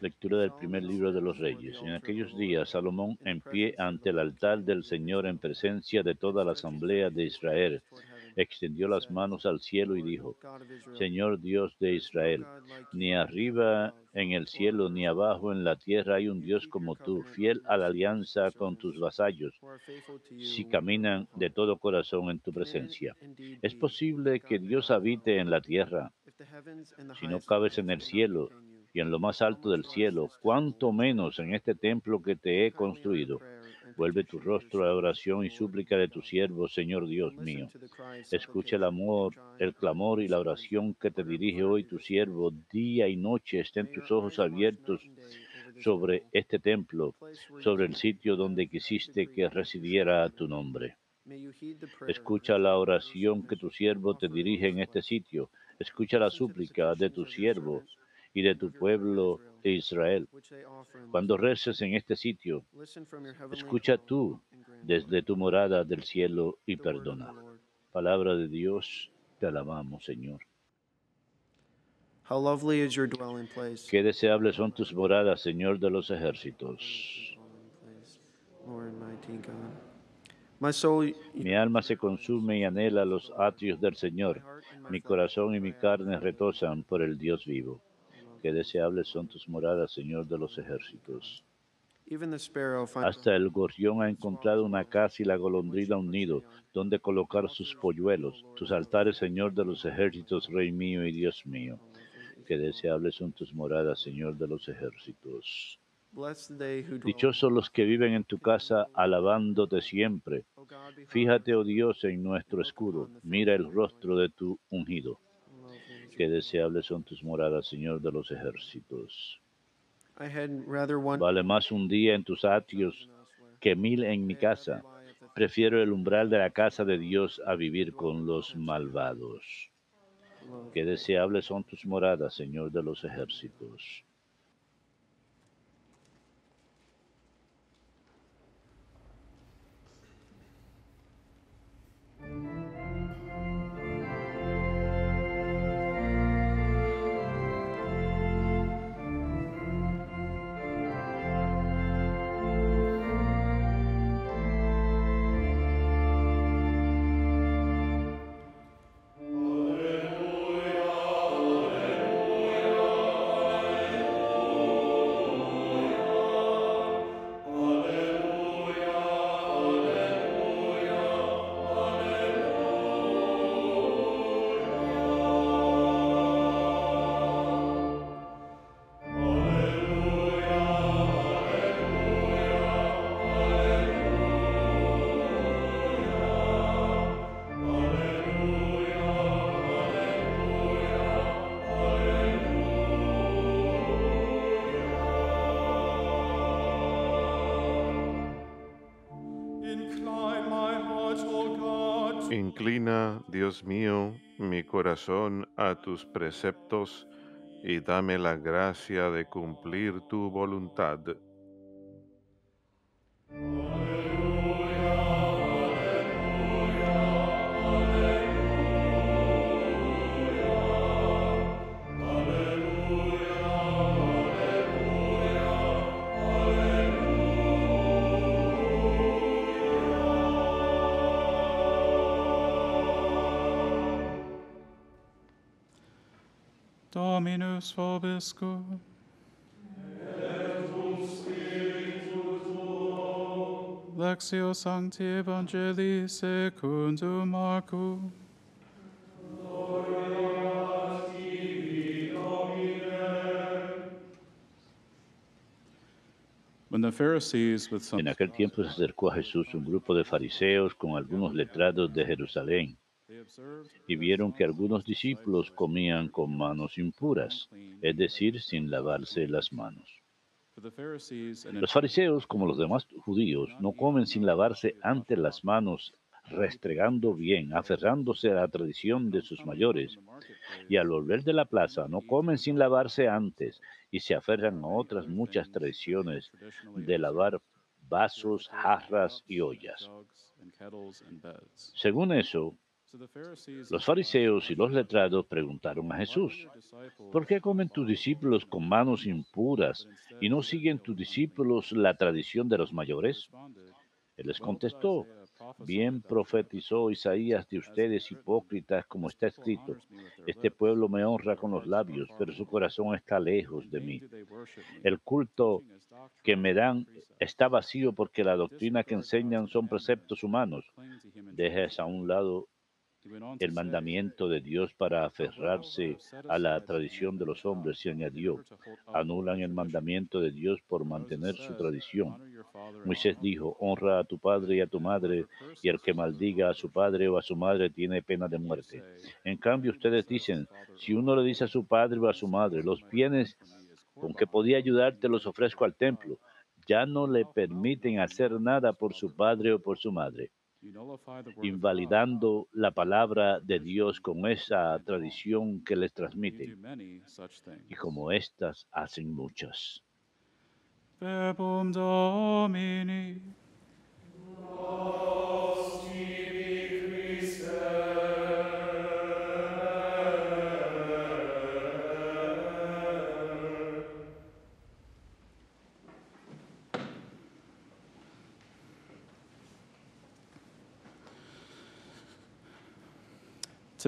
Lectura del primer libro de los reyes. En aquellos días, Salomón en pie ante el altar del Señor en presencia de toda la asamblea de Israel, extendió las manos al cielo y dijo, Señor Dios de Israel, ni arriba en el cielo ni abajo en la tierra hay un Dios como tú, fiel a la alianza con tus vasallos, si caminan de todo corazón en tu presencia. ¿Es posible que Dios habite en la tierra? si no cabes en el cielo y en lo más alto del cielo, cuánto menos en este templo que te he construido. Vuelve tu rostro a oración y súplica de tu siervo, Señor Dios mío. Escucha el amor, el clamor y la oración que te dirige hoy tu siervo. Día y noche estén tus ojos abiertos sobre este templo, sobre el sitio donde quisiste que residiera tu nombre. Escucha la oración que tu siervo te dirige en este sitio escucha la súplica de tu siervo y de tu pueblo de Israel. Cuando reces en este sitio, escucha tú desde tu morada del cielo y perdona. Palabra de Dios, te alabamos, Señor. Qué deseables son tus moradas, Señor de los ejércitos. Mi alma se consume y anhela los atrios del Señor. Mi corazón y mi carne retosan por el Dios vivo. Qué deseables son tus moradas, Señor de los ejércitos. Hasta el gorrión ha encontrado una casa y la golondrina un nido, donde colocar sus polluelos, tus altares, Señor de los ejércitos, Rey mío y Dios mío. Qué deseables son tus moradas, Señor de los ejércitos. Dichosos los que viven en tu casa alabándote siempre. Fíjate, oh Dios, en nuestro escudo. Mira el rostro de tu ungido. Qué deseables son tus moradas, Señor de los ejércitos. Vale más un día en tus atrios que mil en mi casa. Prefiero el umbral de la casa de Dios a vivir con los malvados. Qué deseables son tus moradas, Señor de los ejércitos. Inclina, Dios mío, mi corazón a tus preceptos y dame la gracia de cumplir tu voluntad. Ah. Dominus vobiscum. Sancti cum spiritu tuo. Gloria Sancti ti, mi Marcum. En aquel tiempo se acercó a Jesús un grupo de fariseos con algunos letrados de Jerusalén y vieron que algunos discípulos comían con manos impuras, es decir, sin lavarse las manos. Los fariseos, como los demás judíos, no comen sin lavarse ante las manos, restregando bien, aferrándose a la tradición de sus mayores. Y al volver de la plaza, no comen sin lavarse antes y se aferran a otras muchas tradiciones de lavar vasos, jarras y ollas. Según eso, los fariseos y los letrados preguntaron a Jesús, ¿por qué comen tus discípulos con manos impuras y no siguen tus discípulos la tradición de los mayores? Él les contestó, Bien profetizó Isaías de ustedes hipócritas, como está escrito, este pueblo me honra con los labios, pero su corazón está lejos de mí. El culto que me dan está vacío porque la doctrina que enseñan son preceptos humanos. Dejes a un lado el mandamiento de Dios para aferrarse a la tradición de los hombres se añadió, oh, anulan el mandamiento de Dios por mantener su tradición. Moisés dijo, honra a tu padre y a tu madre, y el que maldiga a su padre o a su madre tiene pena de muerte. En cambio, ustedes dicen, si uno le dice a su padre o a su madre, los bienes con que podía ayudarte los ofrezco al templo, ya no le permiten hacer nada por su padre o por su madre invalidando la palabra de Dios con esa tradición que les transmite, y como estas, hacen muchas.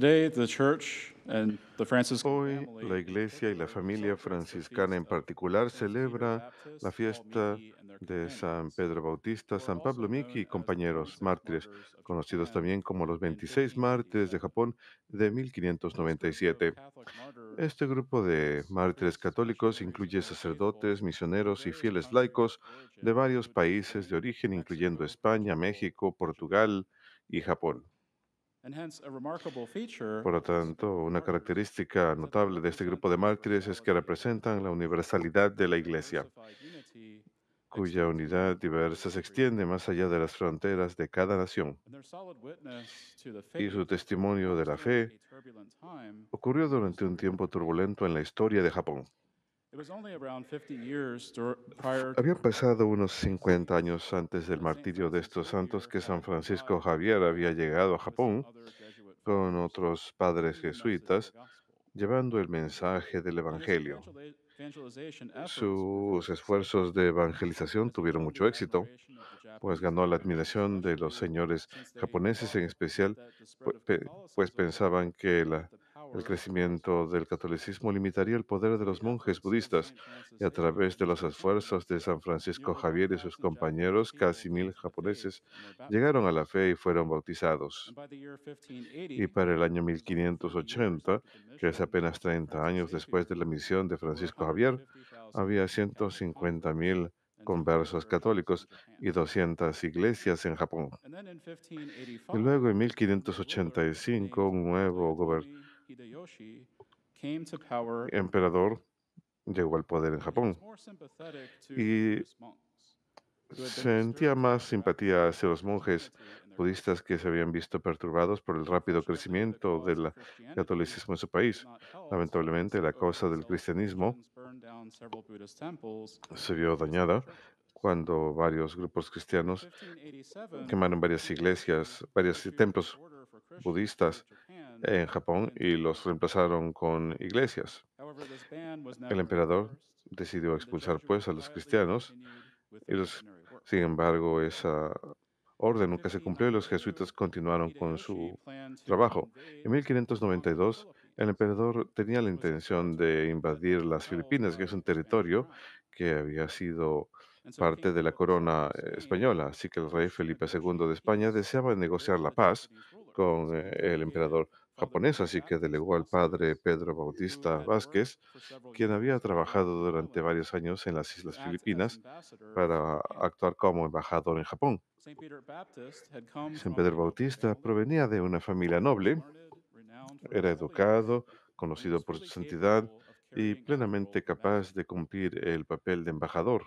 Hoy la Iglesia y la familia franciscana en particular celebra la fiesta de San Pedro Bautista, San Pablo Miki y compañeros mártires, conocidos también como los 26 mártires de Japón de 1597. Este grupo de mártires católicos incluye sacerdotes, misioneros y fieles laicos de varios países de origen, incluyendo España, México, Portugal y Japón. Por lo tanto, una característica notable de este grupo de mártires es que representan la universalidad de la Iglesia, cuya unidad diversa se extiende más allá de las fronteras de cada nación. Y su testimonio de la fe ocurrió durante un tiempo turbulento en la historia de Japón. Había pasado unos 50 años antes del martirio de estos santos que San Francisco Javier había llegado a Japón con otros padres jesuitas llevando el mensaje del Evangelio. Sus esfuerzos de evangelización tuvieron mucho éxito, pues ganó la admiración de los señores japoneses en especial, pues, pues pensaban que la el crecimiento del catolicismo limitaría el poder de los pues, monjes budistas y a través de los esfuerzos de San Francisco Javier y sus compañeros, casi mil japoneses llegaron a la fe y fueron bautizados. Y para el año 1580, que es apenas 30 años después de la misión de Francisco Javier, había 150 mil conversos católicos y 200 iglesias en Japón. Y luego en 1585 un nuevo gobernador emperador llegó al poder en Japón y sentía más simpatía hacia los monjes budistas que se habían visto perturbados por el rápido crecimiento del catolicismo en su país. Lamentablemente, la causa del cristianismo se vio dañada cuando varios grupos cristianos quemaron varias iglesias, varios templos budistas en Japón y los reemplazaron con iglesias. El emperador decidió expulsar pues a los cristianos sin embargo esa orden nunca se cumplió y los jesuitas continuaron con su trabajo. En 1592 el emperador tenía la intención de invadir las Filipinas, que es un territorio que había sido parte de la corona española. Así que el rey Felipe II de España deseaba negociar la paz con eh, el emperador japonés, así que delegó al padre Pedro Bautista Vázquez, quien había trabajado durante varios años en las Islas Filipinas para actuar como embajador en Japón. San Pedro Bautista provenía de una familia noble, era educado, conocido por su santidad, y plenamente capaz de cumplir el papel de embajador.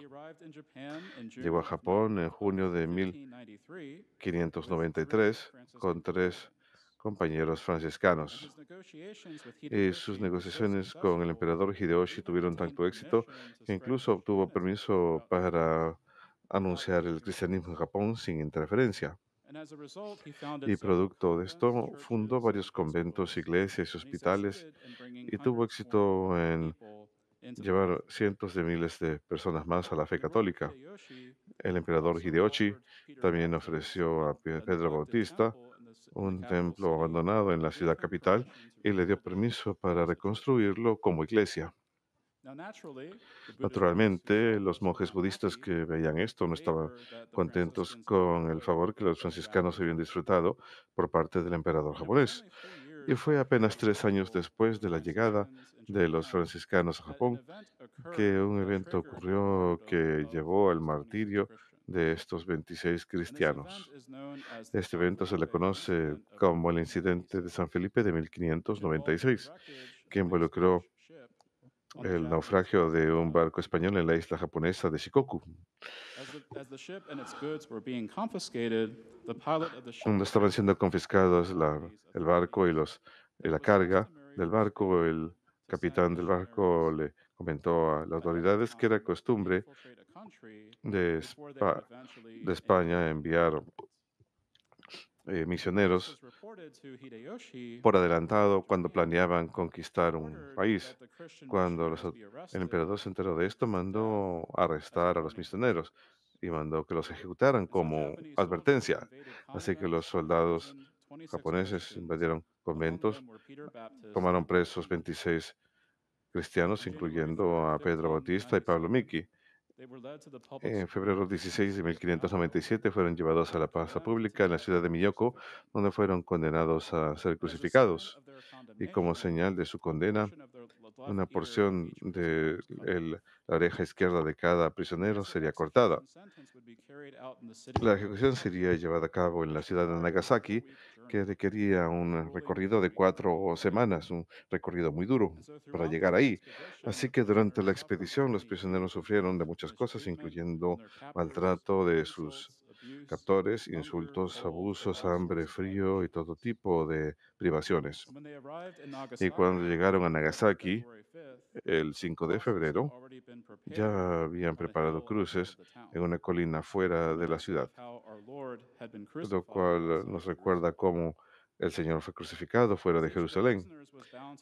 Llegó a Japón en junio de 1593 con tres compañeros franciscanos. Y sus negociaciones con el emperador Hideyoshi tuvieron tanto éxito que incluso obtuvo permiso para anunciar el cristianismo en Japón sin interferencia. Y producto de esto fundó varios conventos, iglesias y hospitales y tuvo éxito en llevar cientos de miles de personas más a la fe católica. El emperador Hideyoshi también ofreció a Pedro Bautista un templo abandonado en la ciudad capital y le dio permiso para reconstruirlo como iglesia. Naturalmente, los monjes budistas que veían esto no estaban contentos con el favor que los franciscanos habían disfrutado por parte del emperador japonés. Y fue apenas tres años después de la llegada de los franciscanos a Japón que un evento ocurrió que llevó al martirio de estos 26 cristianos. Este evento se le conoce como el incidente de San Felipe de 1596, que involucró Oh, el naufragio de un barco español en la isla japonesa de Shikoku. Cuando estaban siendo confiscados el barco y la carga del barco, el capitán del barco uh, le comentó a las uh, autoridades que era costumbre de España enviar eh, misioneros por adelantado cuando planeaban conquistar un país. Cuando el emperador se enteró de esto, mandó arrestar a los misioneros y mandó que los ejecutaran como advertencia. Así que los soldados japoneses invadieron conventos, tomaron presos 26 cristianos, incluyendo a Pedro Bautista y Pablo Miki. En febrero 16 de 1597 fueron llevados a la plaza pública en la ciudad de Miyoko, donde fueron condenados a ser crucificados. Y como señal de su condena, una porción de la oreja izquierda de cada prisionero sería cortada. La ejecución sería llevada a cabo en la ciudad de Nagasaki que requería un recorrido de cuatro semanas, un recorrido muy duro para llegar ahí. Así que durante la expedición los prisioneros sufrieron de muchas cosas, incluyendo maltrato de sus captores, insultos, abusos, hambre, frío y todo tipo de privaciones. Y cuando llegaron a Nagasaki, el 5 de febrero, ya habían preparado cruces en una colina fuera de la ciudad, lo cual nos recuerda cómo el Señor fue crucificado fuera de Jerusalén.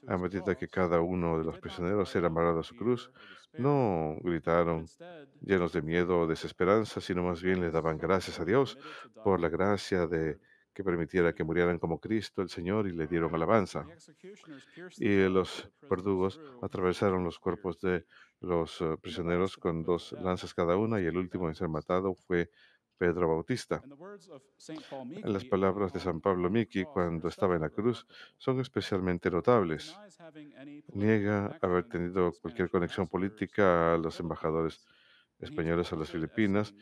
A medida que cada uno de los prisioneros era amarrado a su cruz, no gritaron llenos de miedo o desesperanza, sino más bien le daban gracias a Dios por la gracia de que permitiera que murieran como Cristo el Señor y le dieron alabanza. Y los verdugos atravesaron los cuerpos de los eh, prisioneros con dos lanzas cada una y el último en ser matado fue Pedro Bautista. las palabras de San Pablo Miki cuando estaba en la cruz son especialmente notables. Niega haber tenido cualquier conexión política a los embajadores españoles a las Filipinas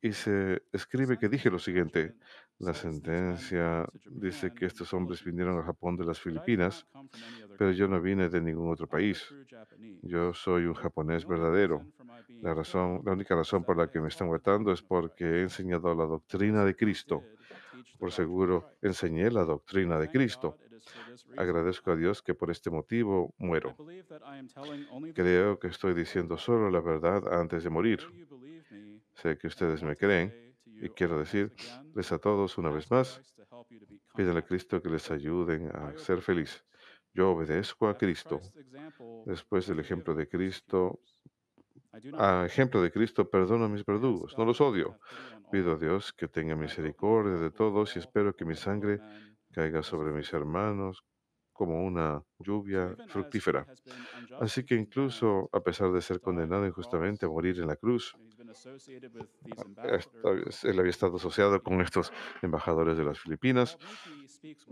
y se escribe que dije lo siguiente, la sentencia dice que estos hombres vinieron a Japón de las Filipinas, pero yo no vine de ningún otro país. Yo soy un japonés verdadero. La, razón, la única razón por la que me están matando es porque he enseñado la doctrina de Cristo. Por seguro, enseñé la doctrina de Cristo. Agradezco a Dios que por este motivo muero. Creo que estoy diciendo solo la verdad antes de morir. Sé que ustedes me creen y quiero decirles a todos una vez más, este pídanle a Cristo que les ayuden a ser felices. Yo obedezco a Cristo. Después del ejemplo de Cristo, ejemplo de Cristo, perdono a mis verdugos, no los odio. Pido a Dios que tenga misericordia de todos y espero que mi sangre caiga sobre mis hermanos como una lluvia fructífera. Así que incluso a pesar de ser condenado injustamente a morir en la cruz, ah, él había estado asociado con estos embajadores de las Filipinas.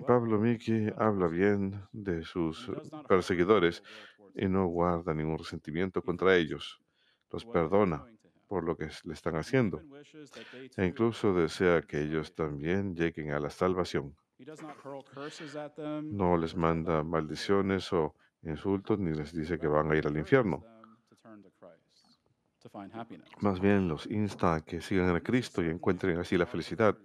Pablo Miki habla bien de sus perseguidores y no guarda ningún resentimiento contra ellos. Los perdona por lo que le están haciendo. E incluso desea que ellos también lleguen a la salvación. No les manda maldiciones o insultos ni les dice que van a ir al infierno. Más bien los insta a que sigan a Cristo y encuentren así la felicidad.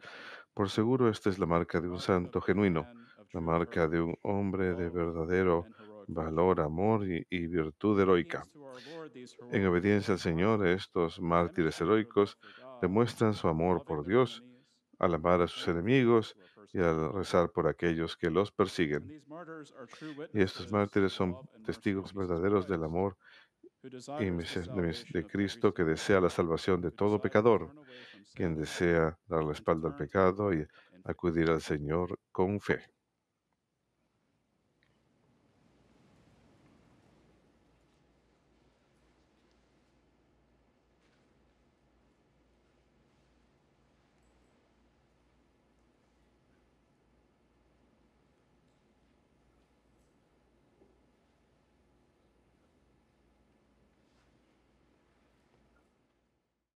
Por seguro esta es la marca de un santo genuino, la marca de un hombre de verdadero valor, amor y, y, virtud heroica. En obediencia al Señor, estos mártires heroicos demuestran su amor por Dios al amar a sus enemigos y al rezar por aquellos que los persiguen. Y estos mártires son testigos verdaderos del amor y de Cristo que desea la salvación de todo pecador, quien desea dar la espalda al pecado y acudir al Señor con fe.